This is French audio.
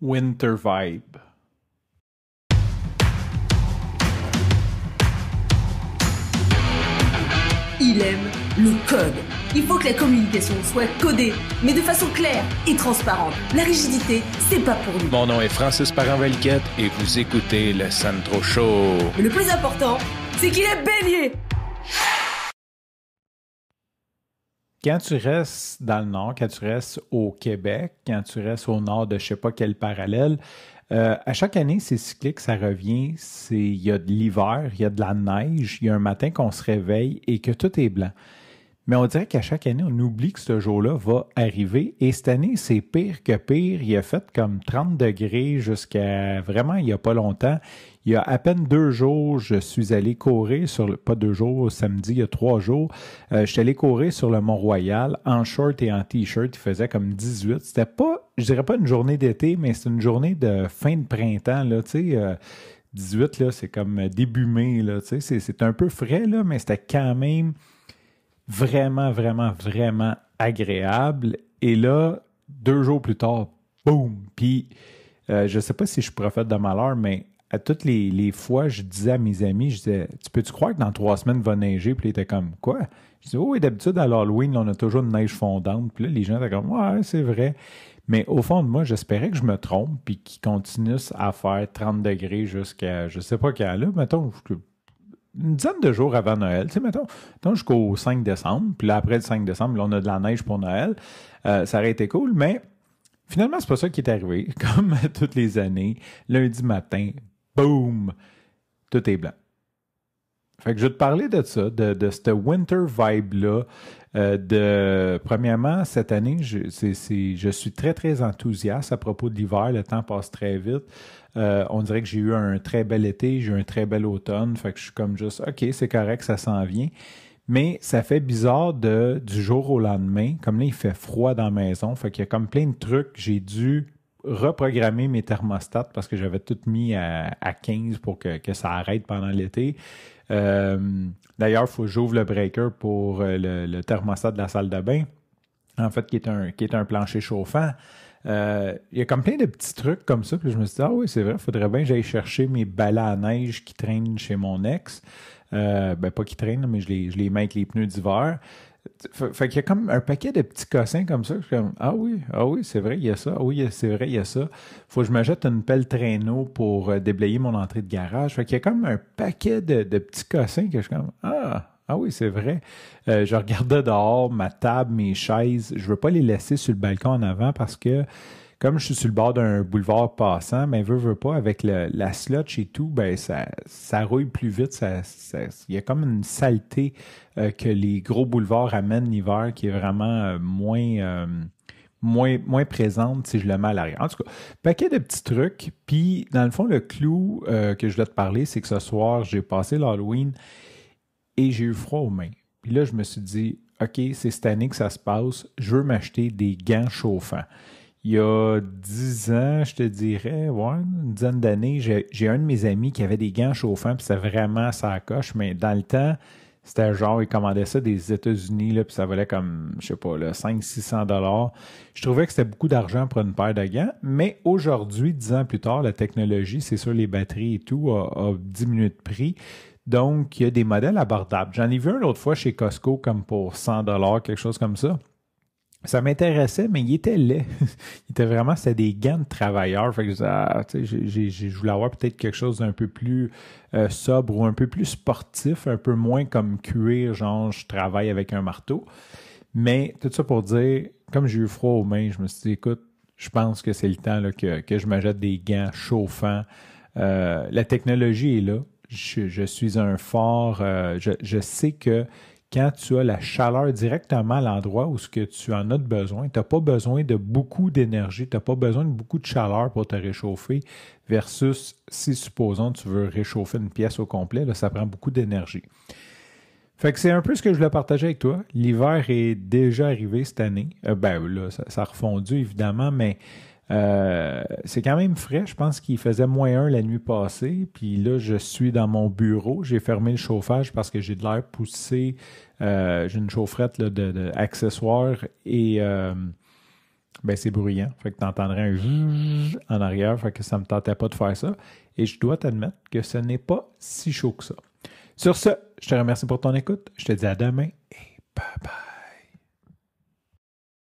Winter Vibe. Il aime le code. Il faut que la communication soit codée, mais de façon claire et transparente. La rigidité, c'est pas pour nous. Mon nom est Francis parent et vous écoutez le Sandro Show. Mais le plus important, c'est qu'il est bélier. Quand tu restes dans le nord, quand tu restes au Québec, quand tu restes au nord de je ne sais pas quel parallèle, euh, à chaque année, c'est cyclique, ça revient. Il y a de l'hiver, il y a de la neige, il y a un matin qu'on se réveille et que tout est blanc. Mais on dirait qu'à chaque année, on oublie que ce jour-là va arriver. Et cette année, c'est pire que pire. Il a fait comme 30 degrés jusqu'à vraiment il n'y a pas longtemps. Il y a à peine deux jours, je suis allé courir sur le, pas deux jours, samedi, il y a trois jours, euh, je suis allé courir sur le Mont-Royal en short et en t-shirt. Il faisait comme 18. C'était pas, je dirais pas une journée d'été, mais c'est une journée de fin de printemps, là, tu sais. 18, euh, là, c'est comme début mai, là, tu sais. C'est un peu frais, là, mais c'était quand même vraiment, vraiment, vraiment agréable. Et là, deux jours plus tard, boum! Puis, euh, je ne sais pas si je suis prophète de malheur, mais à toutes les, fois, je disais à mes amis, je disais, tu peux-tu croire que dans trois semaines, il va neiger? Puis, ils étaient comme, quoi? Je disais, oh, d'habitude, à l'Halloween, on a toujours une neige fondante. Puis là, les gens étaient comme, ouais, c'est vrai. Mais au fond de moi, j'espérais que je me trompe puis qu'ils continuent à faire 30 degrés jusqu'à, je ne sais pas quand là, mettons, une dizaine de jours avant Noël, tu sais, mettons, jusqu'au 5 décembre, puis après le 5 décembre, on a de la neige pour Noël. Euh, ça aurait été cool, mais finalement, c'est pas ça qui est arrivé. Comme toutes les années, lundi matin, boum, tout est blanc. Fait que je vais te parler de ça, de, de ce winter vibe-là, euh, de, premièrement, cette année, je, je suis très, très enthousiaste à propos de l'hiver. Le temps passe très vite. Euh, on dirait que j'ai eu un très bel été, j'ai eu un très bel automne. Fait que je suis comme juste, OK, c'est correct, ça s'en vient. Mais ça fait bizarre de, du jour au lendemain. Comme là, il fait froid dans la maison. Fait qu'il y a comme plein de trucs que j'ai dû reprogrammer mes thermostats parce que j'avais tout mis à, à 15 pour que, que, ça arrête pendant l'été. Euh, d'ailleurs, il faut que j'ouvre le breaker pour euh, le, thermostat de la salle de bain, en fait, qui est un, qui est un plancher chauffant. Euh, il y a comme plein de petits trucs comme ça. Puis je me suis dit, ah oui, c'est vrai, il faudrait bien que j'aille chercher mes balas à neige qui traînent chez mon ex. ben, pas qui traînent, mais je les, je les mets avec les pneus d'hiver. Fait qu'il y a comme un paquet de petits cossins comme ça. Je comme Ah oui, ah oui, c'est vrai, il y a ça. Ah oui, c'est vrai, il y a ça. Faut que je m'achète une pelle traîneau pour euh, déblayer mon entrée de garage. Fait qu'il y a comme un paquet de, petits cossins que je suis comme Ah, ah oui, c'est vrai. Euh, je regardais dehors ma table, mes chaises. Je veux pas les laisser sur le balcon en avant parce que comme je suis sur le bord d'un boulevard passant, mais veut veut pas, avec la slotch et tout, ben, ça, ça rouille plus vite. Il ça, y a comme une saleté euh, que les gros boulevards amènent l'hiver qui est vraiment euh, moins, euh, moins, moins présente si je le mets à l'arrière. En tout cas, paquet de petits trucs. Puis, dans le fond, le clou que je voulais te parler, c'est que ce soir, j'ai passé l'Halloween et j'ai eu froid aux mains. Puis là, je me suis dit, OK, c'est cette année que ça se passe, je veux m'acheter des gants chauffants il y a dix ans, je te dirais, ouais, une dizaine d'années, j'ai un de mes amis qui avait des gants chauffants, puis c'est vraiment ça coche, mais dans le temps, c'était genre, il commandait ça des États-Unis, puis ça valait comme, je sais pas, 500-600 dollars. Je trouvais que c'était beaucoup d'argent pour une paire de gants, mais aujourd'hui, dix ans plus tard, la technologie, c'est sûr, les batteries et tout, a, a diminué de prix. Donc, il y a des modèles abordables. J'en ai vu un l'autre fois chez Costco, comme pour 100 dollars, quelque chose comme ça ça m'intéressait, mais il était laid. il était vraiment, c'était des gants de travailleurs. Fait que ah, je voulais avoir peut-être quelque chose d'un peu plus euh, sobre ou un peu plus sportif, un peu moins comme cuir, genre je travaille avec un marteau. Mais tout ça pour dire, comme j'ai eu froid aux mains, je me suis dit, écoute, je pense que c'est le temps que, que, je m'achète des gants chauffants. Euh, la technologie est là. Je, suis un fort. Euh, je sais que quand tu as la chaleur directement à l'endroit où ce que tu en as besoin. Tu n'as pas besoin de beaucoup d'énergie, tu n'as pas besoin de beaucoup de chaleur pour te réchauffer, versus si, supposons, tu veux réchauffer une pièce au complet, ça prend beaucoup d'énergie. Fait c'est un peu ce que je voulais partager avec toi. L'hiver est déjà arrivé cette année. Euh, ben là, ça, ça, a refondu évidemment, mais euh, c'est quand même frais. Je pense qu'il faisait moins un la nuit passée. Puis là, je suis dans mon bureau. J'ai fermé le chauffage parce que j'ai de l'air poussé. Euh, j'ai une chaufferette là, de, et euh, ben, c'est bruyant. Fait que tu entendrais un en arrière. Fait que ça ne me tentait pas de faire ça. Et je dois t'admettre que ce n'est pas si chaud que ça. Sur ce, je te remercie pour ton écoute. Je te dis à demain et bye bye.